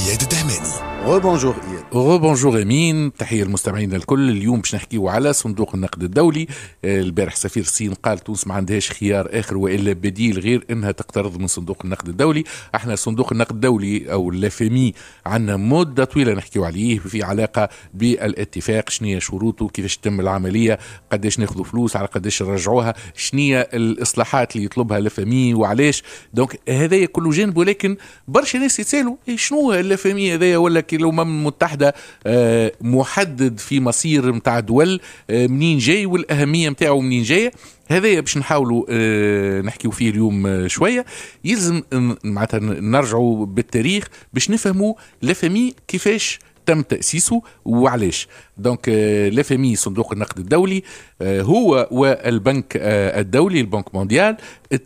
اياد الدهماني وبونجور اياد وبونجور امين تحيه المستمعين الكل اليوم باش نحكيو على صندوق النقد الدولي آه، البارح سفير الصين قال تونس ما عندهاش خيار اخر والا بديل غير انها تقترض من صندوق النقد الدولي احنا صندوق النقد الدولي او لافيمي عندنا مده طويله نحكيو عليه في علاقه بالاتفاق شنو هي شروطه كيفاش تتم العمليه قداش ناخذوا فلوس على قداش نرجعوها شنو الاصلاحات اللي يطلبها لافيمي وعلاش دونك هذايا كله جانب ولكن برشا ناس يتسالوا إيه، شنو الافهميه e هذايا ولا كي الامم المتحده آه، محدد في مصير نتاع دول آه، منين جاي والاهميه نتاعو منين جايه هذايا باش نحاولوا آه، نحكيو فيه اليوم شويه يلزم معناتها نرجعوا بالتاريخ باش نفهموا لافامي e كيفاش تم تاسيسه وعلاش دونك آه، لافامي صندوق النقد الدولي آه، هو والبنك آه، الدولي البنك مونديال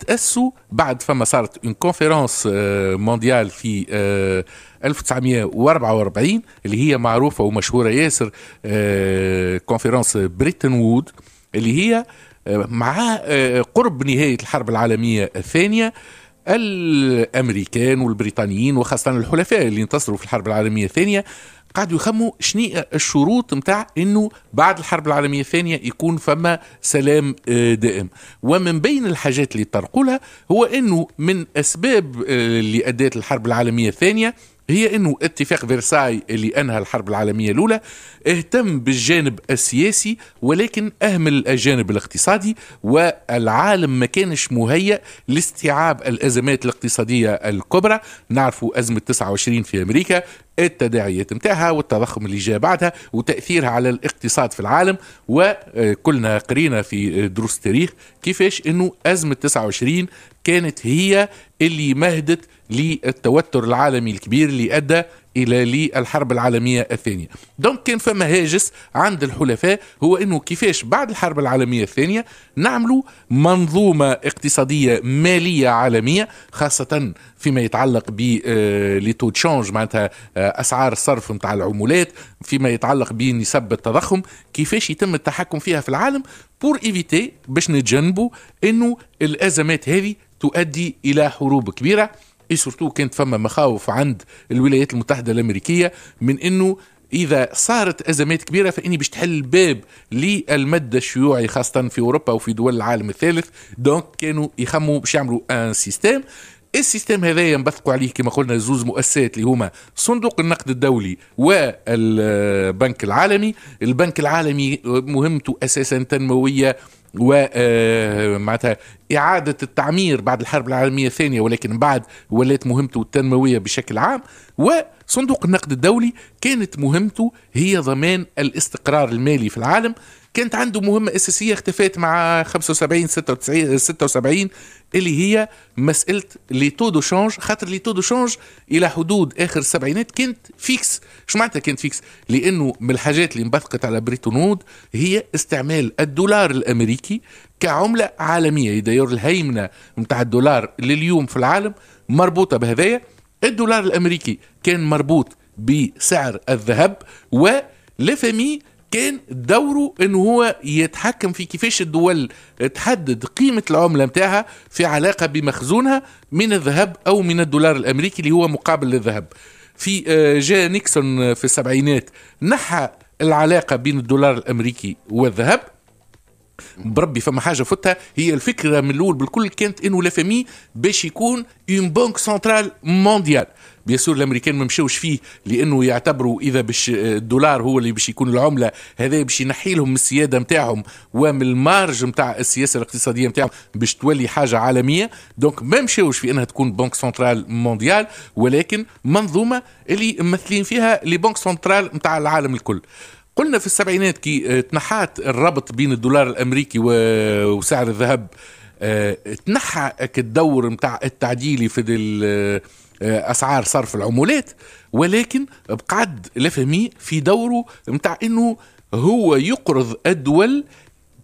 تاسسوا بعد فما صارت اون كونفرنس مونديال في 1944 اللي هي معروفه ومشهوره ياسر كونفرنس بريتن وود اللي هي مع قرب نهايه الحرب العالميه الثانيه الامريكان والبريطانيين وخاصه الحلفاء اللي انتصروا في الحرب العالميه الثانيه قعدوا يخموا شنو الشروط نتاع انه بعد الحرب العالميه الثانيه يكون فما سلام آه، دائم ومن بين الحاجات اللي طرقوا لها هو انه من اسباب اللي آه، ادت الحرب العالميه الثانيه هي انه اتفاق فرساي اللي انهى الحرب العالميه الاولى اهتم بالجانب السياسي ولكن اهمل الجانب الاقتصادي والعالم ما كانش مهيأ لاستيعاب الازمات الاقتصاديه الكبرى نعرفوا ازمه 29 في امريكا التداعيات نتاعها والتضخم اللي جاء بعدها وتاثيرها على الاقتصاد في العالم وكلنا قرينا في دروس التاريخ كيفاش انه ازمه 29 كانت هي اللي مهدت للتوتر العالمي الكبير اللي ادى الى الحرب العالميه الثانيه دونك كان فما هاجس عند الحلفاء هو انه كيفاش بعد الحرب العالميه الثانيه نعملوا منظومه اقتصاديه ماليه عالميه خاصه فيما يتعلق ب آه، لي تو تشانج معناتها آه، اسعار الصرف نتاع العمولات فيما يتعلق بنسب التضخم كيفاش يتم التحكم فيها في العالم بور ايفيتي باش نتجنبوا انه الازمات هذه تؤدي الى حروب كبيره اي سورتو كانت فما مخاوف عند الولايات المتحده الامريكيه من انه اذا صارت ازمات كبيره فاني باش تحل الباب للمد الشيوعي خاصه في اوروبا وفي دول العالم الثالث دونك كانوا يخموا باش يعملوا ان سيستيم السيستيم هذا ينبثقوا عليه كما قلنا زوز مؤسسات اللي هما صندوق النقد الدولي والبنك العالمي البنك العالمي مهمته اساسا تنمويه ومعناتها آه، إعادة التعمير بعد الحرب العالمية الثانية ولكن بعد ولات مهمته التنموية بشكل عام وصندوق النقد الدولي كانت مهمته هي ضمان الاستقرار المالي في العالم كانت عنده مهمة أساسية اختفت مع 75 96 76 اللي هي مسألة لي تو دو شونج خاطر لي تو دو شونج إلى حدود آخر السبعينات كانت فيكس شو معناتها كانت فيكس لأنه من الحاجات اللي انبثقت على بريتون وود هي استعمال الدولار الأمريكي كعملة عالمية يدير الهيمنة نتاع الدولار لليوم في العالم مربوطة بهذايا الدولار الأمريكي كان مربوط بسعر الذهب و لفامي كان دوره ان هو يتحكم في كيفاش الدول تحدد قيمه العمله نتاعها في علاقه بمخزونها من الذهب او من الدولار الامريكي اللي هو مقابل للذهب في آه، جاء نيكسون في السبعينات نحى العلاقه بين الدولار الامريكي والذهب بربي فما حاجه فتها هي الفكره من الاول بالكل كانت انه لافامي باش يكون اون بنك سنترال مونديال بيان الامريكان ما مشاوش فيه لانه يعتبروا اذا باش آه، الدولار هو اللي باش يكون العمله هذا باش ينحي لهم السياده نتاعهم ومن المارج نتاع السياسه الاقتصاديه نتاعهم باش تولي حاجه عالميه دونك ما مشاوش في انها تكون بنك سنترال مونديال ولكن منظومه اللي ممثلين فيها لي بنك سنترال نتاع العالم الكل قلنا في السبعينات كي آه، تنحات الربط بين الدولار الامريكي وسعر الذهب آه، تنحى الدور نتاع التعديلي في آه، اسعار صرف العمولات ولكن بقعد لفهمي في دوره نتاع انه هو يقرض الدول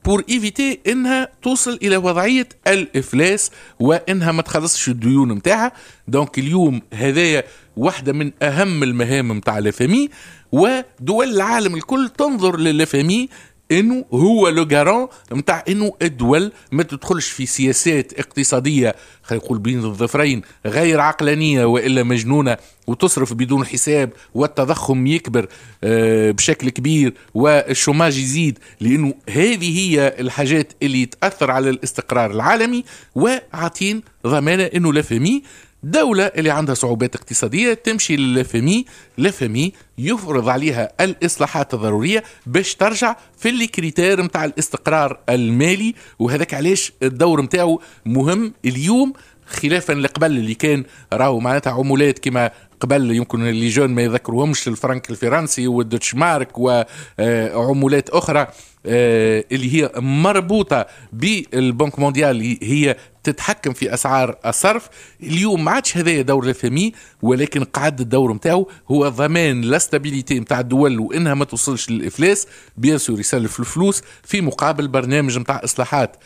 بور ايفيتي انها توصل الى وضعيه الافلاس وانها ما تخلصش الديون نتاعها دونك اليوم هذايا واحده من اهم المهام نتاع لافامي ودول العالم الكل تنظر للافامي انه هو لو غارون نتاع انه الدول ما تدخلش في سياسات اقتصاديه خلينا نقول بين الظفرين غير عقلانيه والا مجنونه وتصرف بدون حساب والتضخم يكبر آه، بشكل كبير والشوماج يزيد لانه هذه هي الحاجات اللي تاثر على الاستقرار العالمي وعاطين ضمانه انه لا فمي دولة اللي عندها صعوبات اقتصادية تمشي للفمي لفمي يفرض عليها الإصلاحات الضرورية باش ترجع في الكريتير متاع الاستقرار المالي وهذاك علاش الدور متاعه مهم اليوم خلافا لقبل اللي كان راهو معناتها عمولات كما قبل يمكن اللي جون ما يذكروهمش الفرنك الفرنسي والدوتش مارك وعمولات آه، اخرى آه، اللي هي مربوطه بالبنك مونديال هي تتحكم في اسعار الصرف اليوم ما عادش هذايا دور الفمي ولكن قعد الدور نتاعو هو ضمان لا ستابيليتي نتاع الدول وانها ما توصلش للافلاس بيان سور يسلف الفلوس في مقابل برنامج نتاع اصلاحات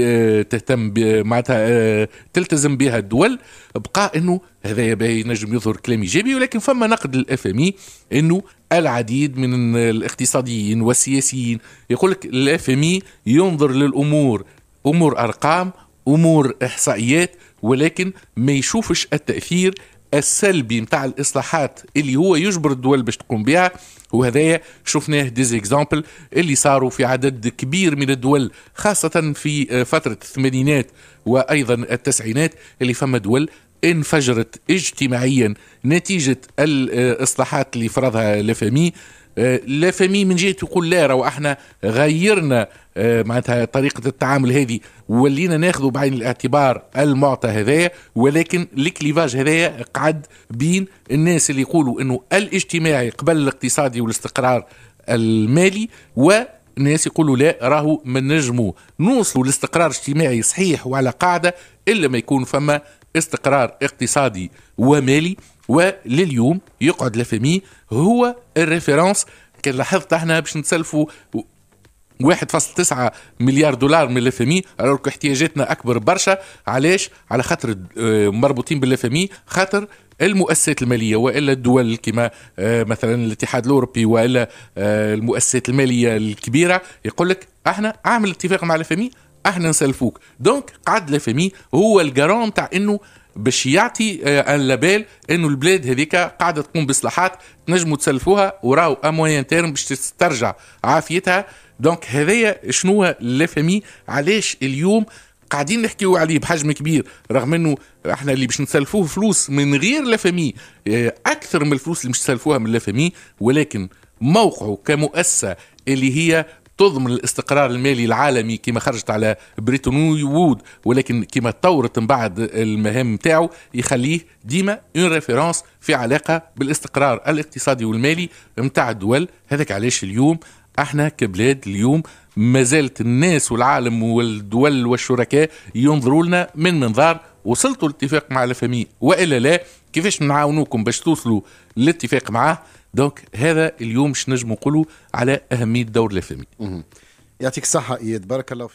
آه، تهتم معناتها آه، تلتزم بها الدول بقى انه هذا ينجم يظهر كلام ايجابي ولكن فما نقد للاف ام انه العديد من الاقتصاديين والسياسيين يقول لك الاف ام ينظر للامور امور ارقام امور احصائيات ولكن ما يشوفش التاثير السلبي نتاع الاصلاحات اللي هو يجبر الدول باش تقوم بها وهذايا شفناه اكزامبل اللي صاروا في عدد كبير من الدول خاصة في آه، فترة الثمانينات وأيضا التسعينات اللي فما دول انفجرت اجتماعيا نتيجة الإصلاحات اللي فرضها لفامي آه، لا فمي من جهه يقول لا راهو احنا غيرنا آه، معناتها طريقه التعامل هذه ولينا ناخذ بعين الاعتبار المعطى هذايا ولكن الكليفاج هذايا قعد بين الناس اللي يقولوا انه الاجتماعي قبل الاقتصادي والاستقرار المالي و الناس يقولوا لا راهو ما نجمو نوصلوا لاستقرار اجتماعي صحيح وعلى قاعده الا ما يكون فما استقرار اقتصادي ومالي ولليوم يقعد لافامي هو الريفيرونس كان لاحظت احنا باش نتسلفوا 1.9 مليار دولار من لافامي الوغ احتياجاتنا اكبر برشا علاش على خاطر آه، مربوطين باللافامي خاطر المؤسسات الماليه والا الدول كما آه، مثلا الاتحاد الاوروبي والا آه، المؤسسات الماليه الكبيره يقول لك احنا اعمل اتفاق مع لافامي احنا نسلفوك دونك قعد لافامي هو الجارون تاع انه باش يعطي آه، ان لابيل انه البلاد هذيك قاعده تقوم باصلاحات تنجموا تسلفوها وراو اموان تيرم باش تسترجع عافيتها دونك هذايا شنو لا فامي علاش اليوم قاعدين نحكيو عليه بحجم كبير رغم انه احنا اللي باش نسلفوه فلوس من غير لا فامي آه، اكثر من الفلوس اللي مش تسلفوها من لا فامي ولكن موقعه كمؤسسه اللي هي تضمن الاستقرار المالي العالمي كما خرجت على بريتون وود ولكن كما تطورت من بعد المهام نتاعو يخليه ديما اون ريفيرونس في علاقه بالاستقرار الاقتصادي والمالي نتاع الدول هذاك علاش اليوم احنا كبلاد اليوم ما زالت الناس والعالم والدول والشركاء ينظروا لنا من منظار وصلتوا لاتفاق مع الفمي والا لا كيفاش نعاونوكم باش توصلوا للاتفاق معاه دونك هذا اليوم شنجم نجم نقولوا على اهميه دور لافامي يعطيك الصحه اياد بارك الله فيك